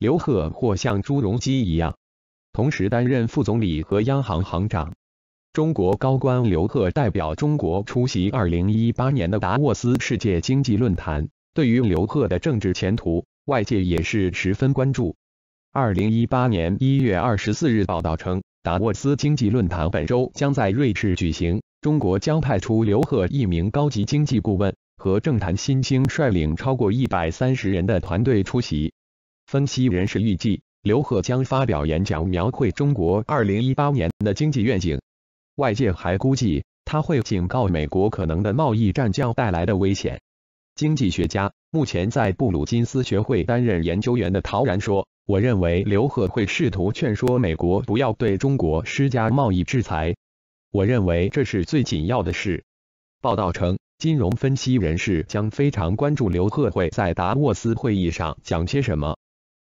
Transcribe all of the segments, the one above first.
刘鹤或像朱镕基一样，同时担任副总理和央行行长。中国高官刘鹤代表中国出席2018年的达沃斯世界经济论坛。对于刘鹤的政治前途，外界也是十分关注。2018年1月24日报道称，达沃斯经济论坛本周将在瑞士举行，中国将派出刘鹤一名高级经济顾问和政坛新星率领超过130人的团队出席。分析人士预计，刘鹤将发表演讲，描绘中国2018年的经济愿景。外界还估计，他会警告美国可能的贸易战将带来的危险。经济学家目前在布鲁金斯学会担任研究员的陶然说：“我认为刘鹤会试图劝说美国不要对中国施加贸易制裁。我认为这是最紧要的事。”报道称，金融分析人士将非常关注刘鹤会在达沃斯会议上讲些什么。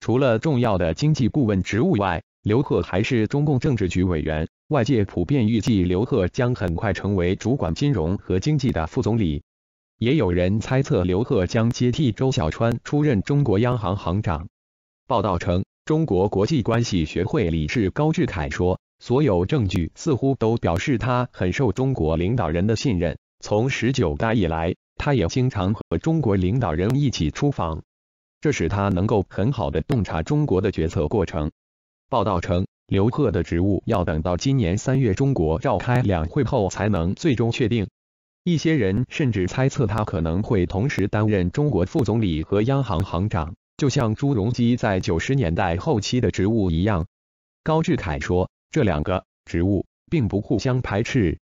除了重要的经济顾问职务外，刘鹤还是中共政治局委员。外界普遍预计刘鹤将很快成为主管金融和经济的副总理。也有人猜测刘鹤将接替周小川出任中国央行行长。报道称，中国国际关系学会理事高志凯说：“所有证据似乎都表示他很受中国领导人的信任。从十九大以来，他也经常和中国领导人一起出访。”这使他能够很好的洞察中国的决策过程。报道称，刘鹤的职务要等到今年三月中国召开两会后才能最终确定。一些人甚至猜测他可能会同时担任中国副总理和央行行长，就像朱镕基在九十年代后期的职务一样。高志凯说，这两个职务并不互相排斥。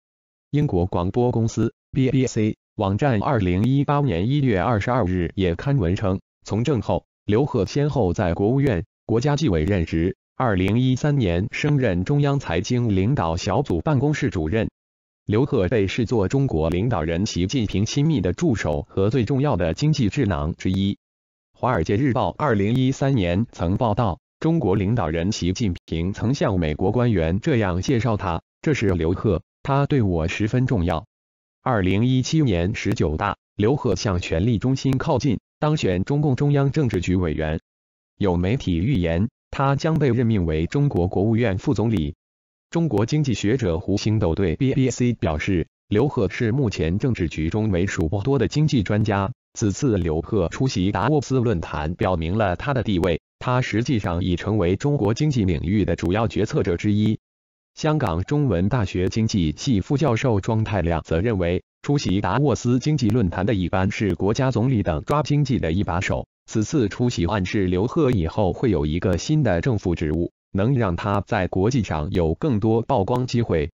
英国广播公司 （BBC） 网站二零一八年一月二十二日也刊文称。从政后，刘鹤先后在国务院、国家纪委任职。二零一三年，升任中央财经领导小组办公室主任。刘鹤被视作中国领导人习近平亲密的助手和最重要的经济智囊之一。《华尔街日报》二零一三年曾报道，中国领导人习近平曾向美国官员这样介绍他：“这是刘鹤，他对我十分重要。”二零一七年十九大，刘鹤向权力中心靠近。当选中共中央政治局委员，有媒体预言他将被任命为中国国务院副总理。中国经济学者胡星斗对 BBC 表示，刘鹤是目前政治局中为数不多的经济专家。此次刘鹤出席达沃斯论坛，表明了他的地位。他实际上已成为中国经济领域的主要决策者之一。香港中文大学经济系副教授庄泰亮则认为，出席达沃斯经济论坛的一般是国家总理等抓经济的一把手，此次出席暗示刘鹤以后会有一个新的政府职务，能让他在国际上有更多曝光机会。